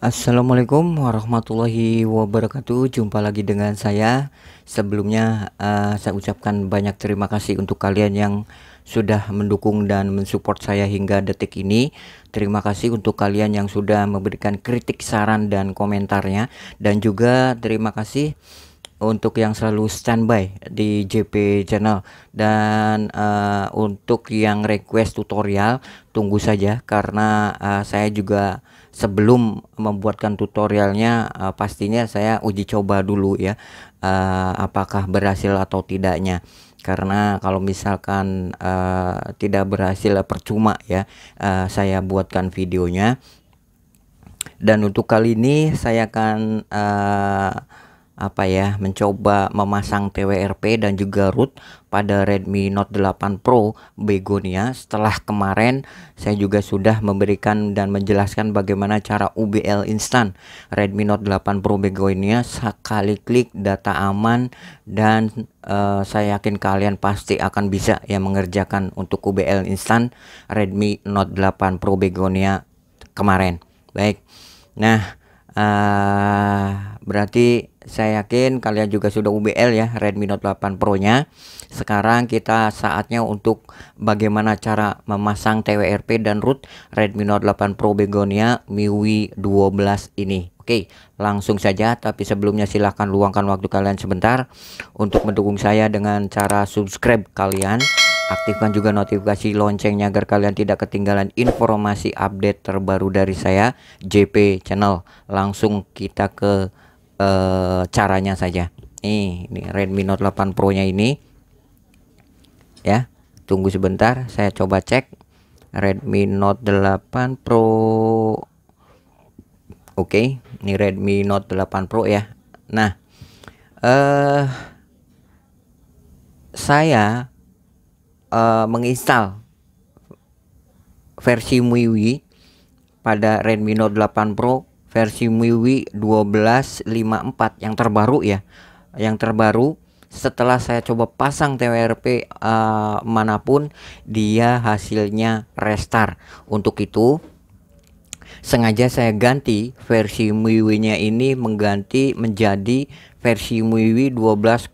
Assalamualaikum warahmatullahi wabarakatuh. Jumpa lagi dengan saya. Sebelumnya uh, saya ucapkan banyak terima kasih untuk kalian yang sudah mendukung dan mensupport saya hingga detik ini. Terima kasih untuk kalian yang sudah memberikan kritik, saran dan komentarnya dan juga terima kasih untuk yang selalu standby di JP channel dan uh, untuk yang request tutorial tunggu saja karena uh, saya juga sebelum membuatkan tutorialnya uh, pastinya saya uji coba dulu ya uh, apakah berhasil atau tidaknya karena kalau misalkan uh, tidak berhasil percuma ya uh, saya buatkan videonya dan untuk kali ini saya akan uh, apa ya mencoba memasang TWRP dan juga root pada Redmi Note 8 Pro Begonia setelah kemarin saya juga sudah memberikan dan menjelaskan bagaimana cara UBL instan Redmi Note 8 Pro Begonia sekali klik data aman dan uh, saya yakin kalian pasti akan bisa ya mengerjakan untuk UBL instan Redmi Note 8 Pro Begonia kemarin baik nah uh, berarti saya yakin kalian juga sudah UBL ya Redmi Note 8 Pro nya sekarang kita saatnya untuk bagaimana cara memasang TWRP dan root Redmi Note 8 Pro Begonia MIUI 12 ini Oke langsung saja tapi sebelumnya silahkan luangkan waktu kalian sebentar untuk mendukung saya dengan cara subscribe kalian Aktifkan juga notifikasi loncengnya agar kalian tidak ketinggalan informasi update terbaru dari saya JP Channel. Langsung kita ke uh, caranya saja nih ini Redmi Note 8 Pro nya ini ya tunggu sebentar saya coba cek Redmi Note 8 Pro oke okay, ini Redmi Note 8 Pro ya nah eh uh, saya uh, menginstal versi MIUI pada Redmi Note 8 Pro versi MIUI 1254 yang terbaru ya yang terbaru setelah saya coba pasang TWRP uh, eh, manapun dia hasilnya restart untuk itu sengaja saya ganti versi MIUI nya ini mengganti menjadi versi MIUI 1201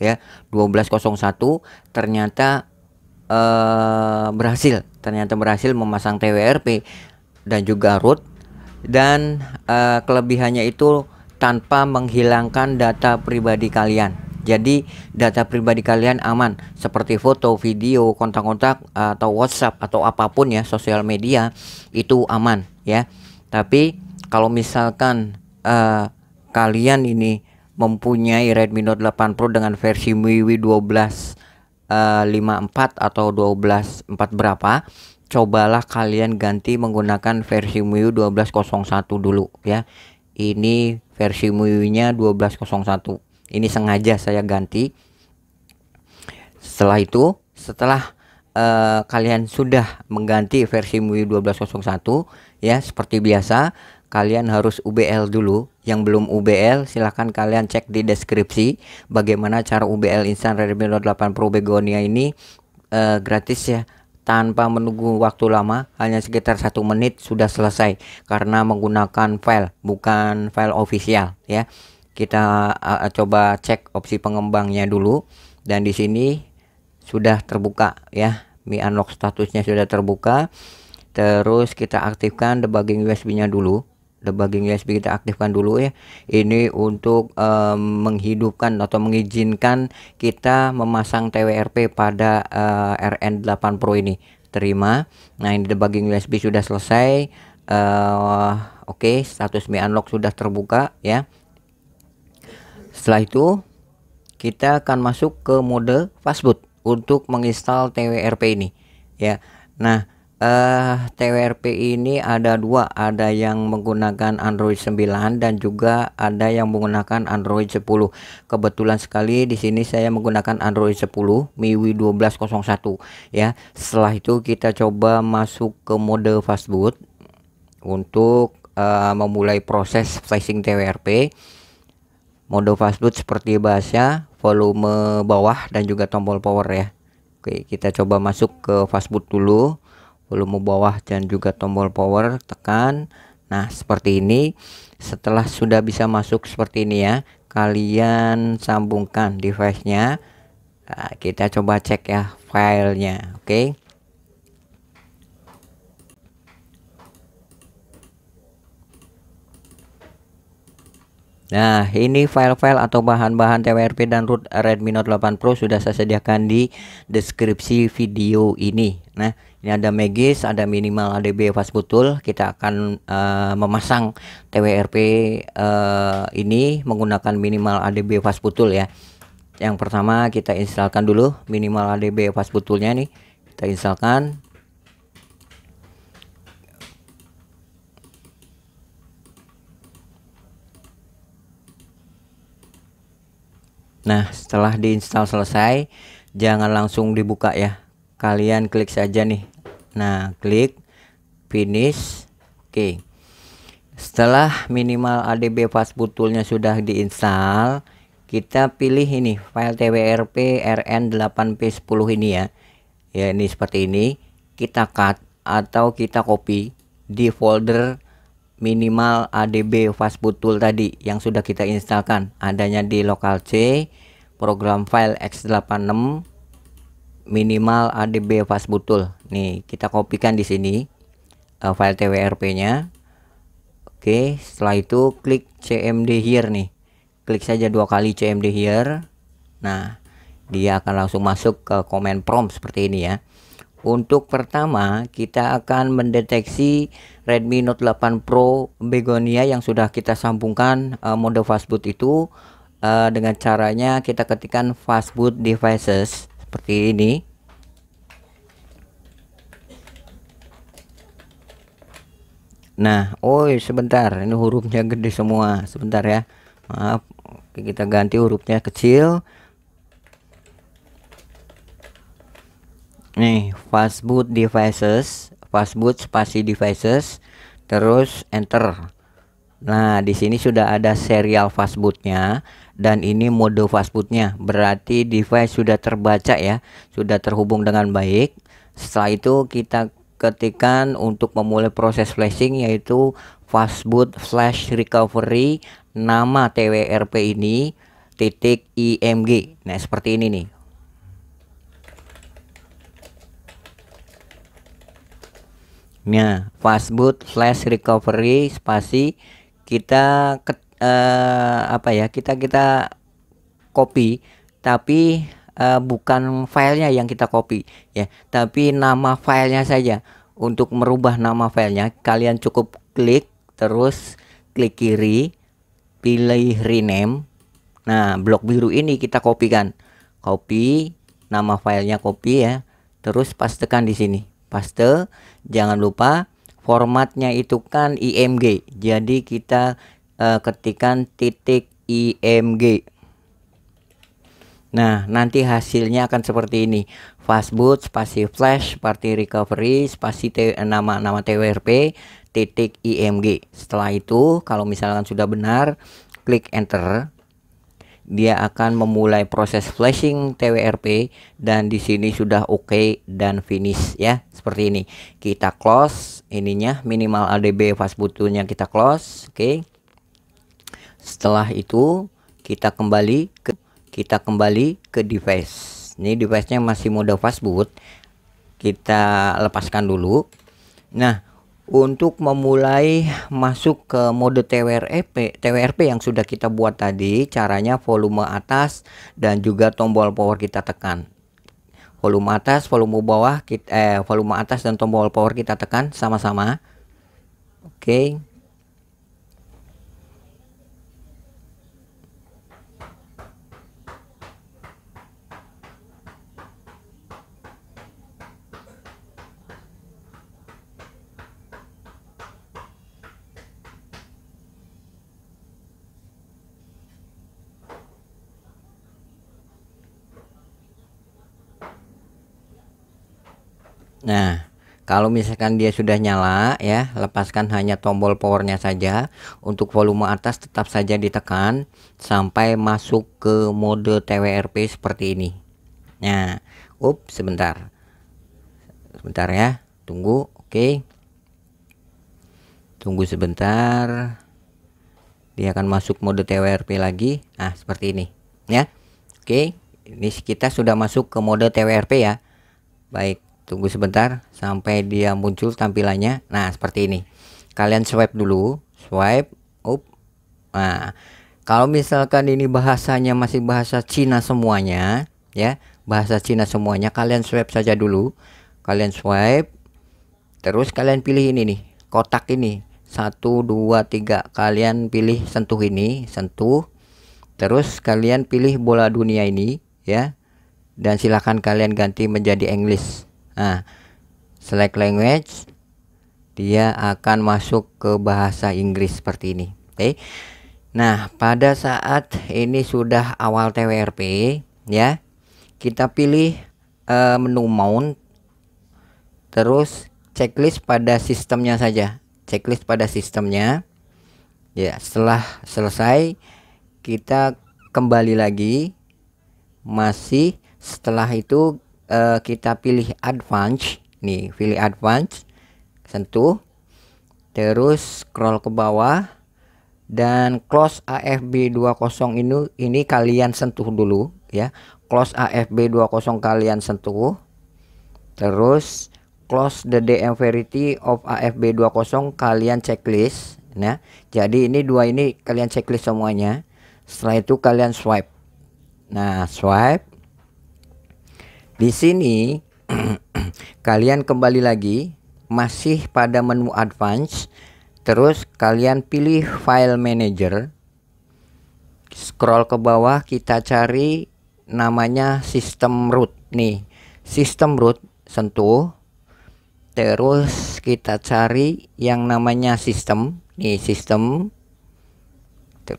ya 1201 ternyata uh, berhasil ternyata berhasil memasang TWRP dan juga root dan uh, kelebihannya itu tanpa menghilangkan data pribadi kalian. Jadi data pribadi kalian aman seperti foto, video, kontak-kontak atau WhatsApp atau apapun ya sosial media itu aman ya. Tapi kalau misalkan uh, kalian ini mempunyai Redmi Note 8 Pro dengan versi MIUI 12 uh, 54 atau 12 4 berapa cobalah kalian ganti menggunakan versi MIUI 1201 dulu ya ini versi MIUI nya 1201 ini sengaja saya ganti setelah itu setelah uh, kalian sudah mengganti versi MIUI 1201 ya seperti biasa kalian harus UBL dulu. Yang belum UBL silahkan kalian cek di deskripsi bagaimana cara UBL Instant Redmi Note 8 Pro Begonia ini uh, gratis ya tanpa menunggu waktu lama hanya sekitar satu menit sudah selesai karena menggunakan file bukan file official ya kita uh, coba cek opsi pengembangnya dulu dan di sini sudah terbuka ya Mi unlock statusnya sudah terbuka terus kita aktifkan debugging USB nya dulu debugging USB kita aktifkan dulu ya ini untuk um, menghidupkan atau mengizinkan kita memasang TWRP pada uh, eh, RN8 Pro ini terima nah ini debugging USB sudah selesai uh, oke okay, status Mi Unlock sudah terbuka ya setelah itu kita akan masuk ke mode fastboot untuk menginstal TWRP ini ya nah uh, eh, TWRP ini ada dua ada yang menggunakan Android 9 dan juga ada yang menggunakan Android 10 kebetulan sekali di sini saya menggunakan Android 10 MIUI 1201 ya setelah itu kita coba masuk ke mode fastboot untuk uh, memulai proses flashing TWRP mode fastboot seperti bahasnya volume bawah dan juga tombol power ya Oke kita coba masuk ke fastboot dulu volume bawah dan juga tombol power tekan nah seperti ini setelah sudah bisa masuk seperti ini ya kalian sambungkan device nya nah, kita coba cek ya filenya oke okay. Nah, ini file-file atau bahan-bahan TWRP dan root Redmi Note 8 Pro sudah saya sediakan di deskripsi video ini. Nah, ini ada magis, ada minimal ADB pas butul. Kita akan uh, memasang TWRP uh, eh, ini menggunakan minimal ADB pas butul ya. Yang pertama kita instalkan dulu minimal ADB pas butulnya nih. Kita instalkan. Nah, setelah diinstal selesai, jangan langsung dibuka ya. Kalian klik saja nih Nah, klik finish. Oke. Setelah minimal ADB fastboot toolnya sudah diinstal, kita pilih ini file twrp rn8p10 ini ya. Ya, ini seperti ini. Kita cut atau kita copy di folder minimal ADB fastboot tool tadi yang sudah kita instalkan. Adanya di local C, program file x86 minimal adb fast butul nih kita kopikan di sini uh, file twrp nya oke setelah itu klik cmd here nih klik saja dua kali cmd here nah dia akan langsung masuk ke command prompt seperti ini ya untuk pertama, kita akan mendeteksi Redmi Note 8 Pro Begonia yang sudah kita sambungkan uh, mode fastboot itu uh, dengan caranya kita ketikkan fastboot devices seperti ini nah oi sebentar ini hurufnya gede semua sebentar ya maaf kita ganti hurufnya kecil nih fastboot devices fastboot spasi devices terus enter Nah, di sini sudah ada serial fastbootnya dan ini mode fastbootnya. Berarti device sudah terbaca ya, sudah terhubung dengan baik. Setelah itu kita ketikkan untuk memulai proses flashing yaitu fastboot flash recovery nama TWRP ini titik IMG. Nah, seperti ini nih. Nah, fastboot flash recovery spasi kita ke, uh, eh, apa ya kita kita copy tapi uh, bukan filenya yang kita copy ya tapi nama filenya saja untuk merubah nama filenya kalian cukup klik terus klik kiri pilih rename nah blok biru ini kita kopikan copy nama filenya copy ya terus pastekan di sini paste jangan lupa formatnya itu kan img jadi kita uh, ketikan titik img Nah, nanti hasilnya akan seperti ini. Fastboot, spasi flash, party recovery, spasi nama nama TWRP, titik IMG. Setelah itu, kalau misalkan sudah benar, klik enter dia akan memulai proses flashing TWRP dan di sini sudah oke okay dan finish ya seperti ini kita close ininya minimal ADB fastbootnya kita close oke okay. setelah itu kita kembali ke kita kembali ke device ini device nya masih mode fastboot kita lepaskan dulu nah untuk memulai masuk ke mode TWRP, TWRP yang sudah kita buat tadi, caranya volume atas dan juga tombol power kita tekan. Volume atas, volume bawah, kita, eh, volume atas dan tombol power kita tekan sama-sama. Oke. Okay. Kalau misalkan dia sudah nyala ya, lepaskan hanya tombol powernya saja. Untuk volume atas tetap saja ditekan sampai masuk ke mode TWRP seperti ini. Nah, up sebentar. Sebentar ya, tunggu. Oke. Okay. Tunggu sebentar. Dia akan masuk mode TWRP lagi. nah seperti ini ya. Oke, okay. ini kita sudah masuk ke mode TWRP ya. Baik tunggu sebentar sampai dia muncul tampilannya nah seperti ini kalian swipe dulu swipe up nah kalau misalkan ini bahasanya masih bahasa Cina semuanya ya bahasa Cina semuanya kalian swipe saja dulu kalian swipe terus kalian pilih ini nih kotak ini satu dua tiga kalian pilih sentuh ini sentuh terus kalian pilih bola dunia ini ya dan silahkan kalian ganti menjadi English Nah, select language dia akan masuk ke bahasa Inggris seperti ini. Oke. Okay. Nah, pada saat ini sudah awal TWRP ya. Kita pilih uh, menu mount terus checklist pada sistemnya saja. Checklist pada sistemnya. Ya, setelah selesai kita kembali lagi masih setelah itu uh, kita pilih advance nih pilih advance sentuh terus scroll ke bawah dan close AFB 20 ini ini kalian sentuh dulu ya close AFB 20 kalian sentuh terus close the DM verity of AFB 20 kalian checklist nah jadi ini dua ini kalian checklist semuanya setelah itu kalian swipe nah swipe di sini kalian kembali lagi masih pada menu advance terus kalian pilih file manager scroll ke bawah kita cari namanya system root nih system root sentuh terus kita cari yang namanya sistem nih sistem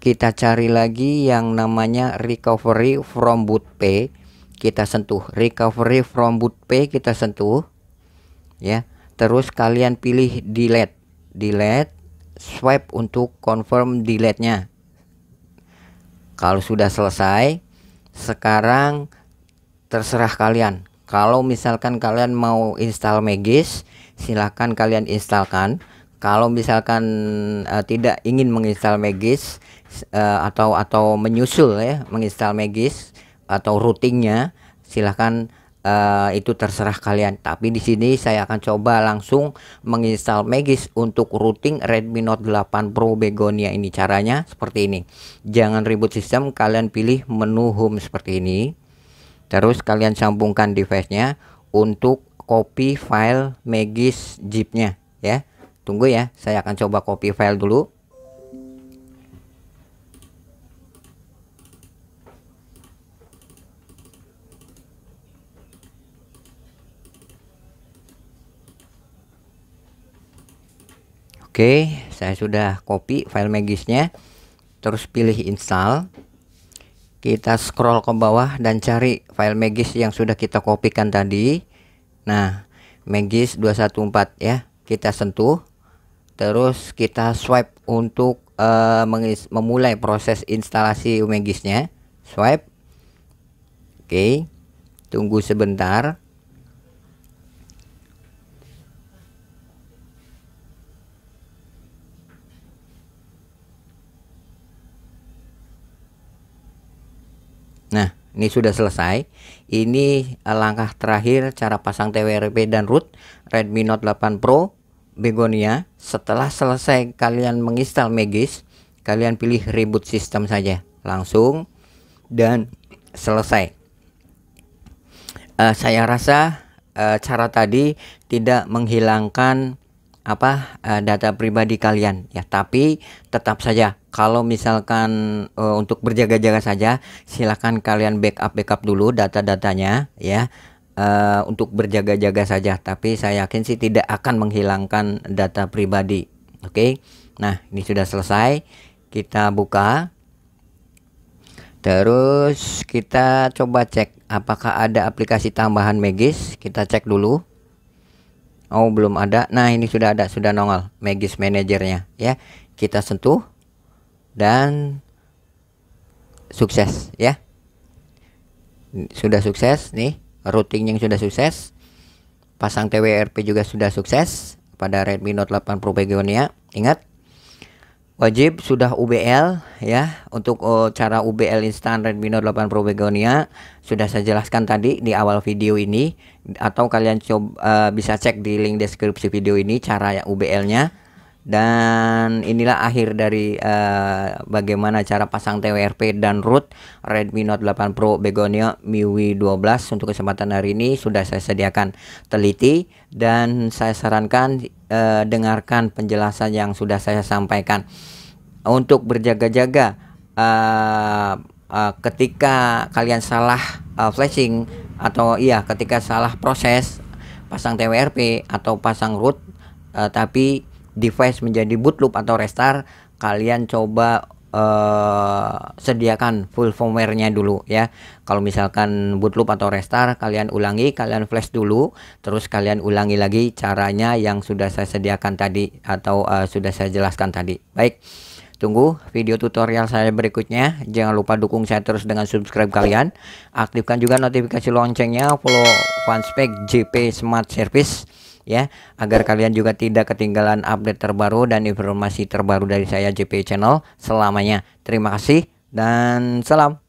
kita cari lagi yang namanya recovery from boot page kita sentuh recovery from boot p kita sentuh ya terus kalian pilih delete delete swipe untuk confirm delete nya kalau sudah selesai sekarang terserah kalian kalau misalkan kalian mau install Magis silahkan kalian installkan kalau misalkan uh, tidak ingin menginstal Magis uh, atau atau menyusul ya menginstal Magis atau routingnya silahkan uh, itu terserah kalian. Tapi di sini saya akan coba langsung menginstal Magis untuk routing Redmi Note 8 Pro Begonia ini. Caranya seperti ini. Jangan ribut sistem, kalian pilih menu home seperti ini. Terus kalian sambungkan device-nya untuk copy file Magis Jeep nya ya. Tunggu ya, saya akan coba copy file dulu. Oke, saya sudah copy file Magisnya. Terus pilih install. Kita scroll ke bawah dan cari file Magis yang sudah kita kopikan tadi. Nah, Magis 214 ya. Kita sentuh. Terus kita swipe untuk uh, memulai proses instalasi Magisnya. Swipe. Oke. Tunggu sebentar. Nah, ini sudah selesai. Ini eh, langkah terakhir cara pasang TWRP dan root Redmi Note 8 Pro Begonia. Setelah selesai kalian menginstal Magis, kalian pilih reboot system saja langsung dan selesai. Uh, saya rasa uh, cara tadi tidak menghilangkan apa uh, data pribadi kalian ya tapi tetap saja kalau misalkan uh, untuk berjaga-jaga saja silahkan kalian backup backup dulu data-datanya ya uh, untuk berjaga-jaga saja tapi saya yakin sih tidak akan menghilangkan data pribadi oke okay? nah ini sudah selesai kita buka terus kita coba cek apakah ada aplikasi tambahan Magis kita cek dulu Oh belum ada. Nah ini sudah ada, sudah nongol Magis manajernya ya. Kita sentuh dan sukses ya. Sudah sukses nih routing yang sudah sukses. Pasang TWRP juga sudah sukses pada Redmi Note 8 Pro Begonia. Ingat wajib sudah UBL ya untuk uh, cara UBL instan Redmi Note 8 Pro Begonia sudah saya jelaskan tadi di awal video ini atau kalian coba uh, eh, bisa cek di link deskripsi video ini cara ya UBL-nya dan inilah akhir dari uh, bagaimana cara pasang TWRP dan root Redmi Note 8 Pro Begonia MIUI 12 untuk kesempatan hari ini sudah saya sediakan teliti dan saya sarankan uh, dengarkan penjelasan yang sudah saya sampaikan untuk berjaga-jaga uh, uh, ketika kalian salah uh, flashing atau iya ketika salah proses pasang TWRP atau pasang root uh, tapi device menjadi bootloop atau restart, kalian coba Uh, sediakan full firmware-nya dulu ya. Kalau misalkan bootloop atau restart, kalian ulangi, kalian flash dulu, terus kalian ulangi lagi caranya yang sudah saya sediakan tadi atau uh, sudah saya jelaskan tadi. Baik. Tunggu video tutorial saya berikutnya. Jangan lupa dukung saya terus dengan subscribe kalian. Aktifkan juga notifikasi loncengnya, follow fanspage JP Smart Service ya agar kalian juga tidak ketinggalan update terbaru dan informasi terbaru dari saya JP Channel selamanya. Terima kasih dan salam.